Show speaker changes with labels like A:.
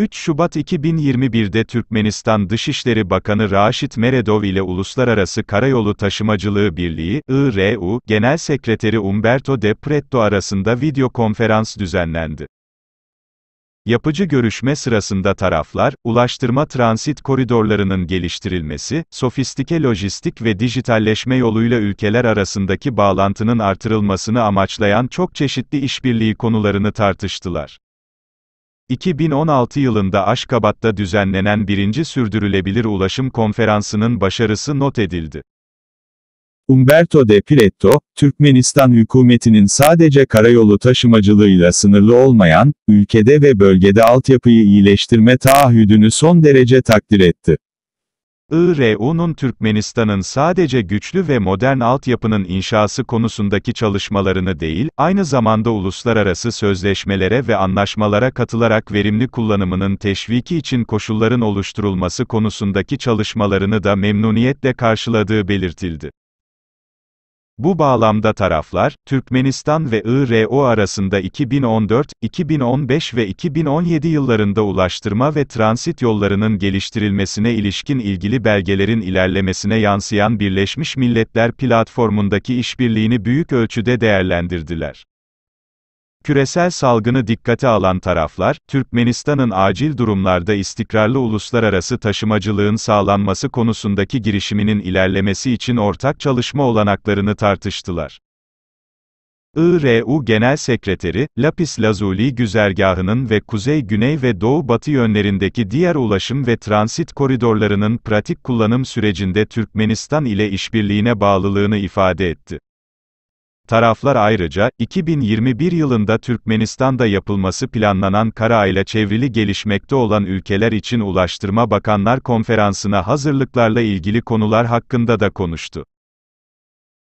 A: 3 Şubat 2021'de Türkmenistan Dışişleri Bakanı Raşit Meredov ile Uluslararası Karayolu Taşımacılığı Birliği (IRU) Genel Sekreteri Umberto de Pretto arasında video konferans düzenlendi. Yapıcı görüşme sırasında taraflar, ulaştırma transit koridorlarının geliştirilmesi, sofistike lojistik ve dijitalleşme yoluyla ülkeler arasındaki bağlantının artırılmasını amaçlayan çok çeşitli işbirliği konularını tartıştılar. 2016 yılında Aşkabat'ta düzenlenen birinci Sürdürülebilir Ulaşım Konferansı'nın başarısı not edildi.
B: Umberto de Piretto, Türkmenistan hükümetinin sadece karayolu taşımacılığıyla sınırlı olmayan, ülkede ve bölgede altyapıyı iyileştirme taahhüdünü son derece takdir etti.
A: IRU'nun Türkmenistan'ın sadece güçlü ve modern altyapının inşası konusundaki çalışmalarını değil, aynı zamanda uluslararası sözleşmelere ve anlaşmalara katılarak verimli kullanımının teşviki için koşulların oluşturulması konusundaki çalışmalarını da memnuniyetle karşıladığı belirtildi. Bu bağlamda taraflar, Türkmenistan ve IRO arasında 2014, 2015 ve 2017 yıllarında ulaştırma ve transit yollarının geliştirilmesine ilişkin ilgili belgelerin ilerlemesine yansıyan Birleşmiş Milletler platformundaki işbirliğini büyük ölçüde değerlendirdiler. Küresel salgını dikkate alan taraflar, Türkmenistan'ın acil durumlarda istikrarlı uluslararası taşımacılığın sağlanması konusundaki girişiminin ilerlemesi için ortak çalışma olanaklarını tartıştılar. IRU Genel Sekreteri, Lapis Lazuli güzergahının ve kuzey, güney ve doğu batı yönlerindeki diğer ulaşım ve transit koridorlarının pratik kullanım sürecinde Türkmenistan ile işbirliğine bağlılığını ifade etti. Taraflar ayrıca, 2021 yılında Türkmenistan'da yapılması planlanan karayla çevrili gelişmekte olan ülkeler için Ulaştırma Bakanlar Konferansı'na hazırlıklarla ilgili konular hakkında da konuştu.